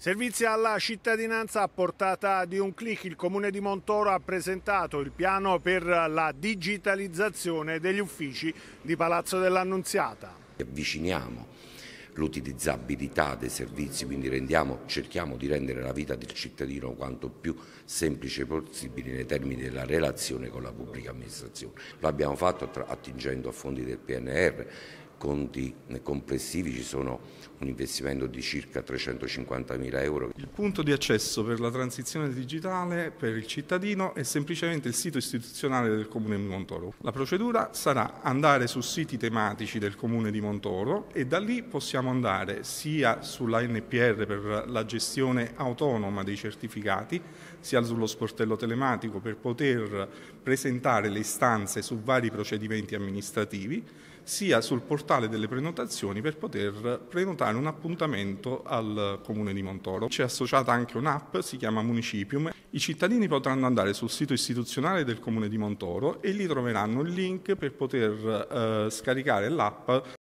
Servizi alla cittadinanza a portata di un clic. Il comune di Montoro ha presentato il piano per la digitalizzazione degli uffici di Palazzo dell'Annunziata. Avviciniamo l'utilizzabilità dei servizi, quindi rendiamo, cerchiamo di rendere la vita del cittadino quanto più semplice possibile nei termini della relazione con la pubblica amministrazione. Lo abbiamo fatto attingendo a fondi del PNR conti complessivi ci sono un investimento di circa 350 mila euro. Il punto di accesso per la transizione digitale per il cittadino è semplicemente il sito istituzionale del Comune di Montoro. La procedura sarà andare su siti tematici del Comune di Montoro e da lì possiamo andare sia sulla NPR per la gestione autonoma dei certificati, sia sullo sportello telematico per poter presentare le istanze su vari procedimenti amministrativi, sia sul portale portale delle prenotazioni per poter prenotare un appuntamento al comune di Montoro. C'è associata anche un'app, si chiama Municipium. I cittadini potranno andare sul sito istituzionale del comune di Montoro e lì troveranno il link per poter eh, scaricare l'app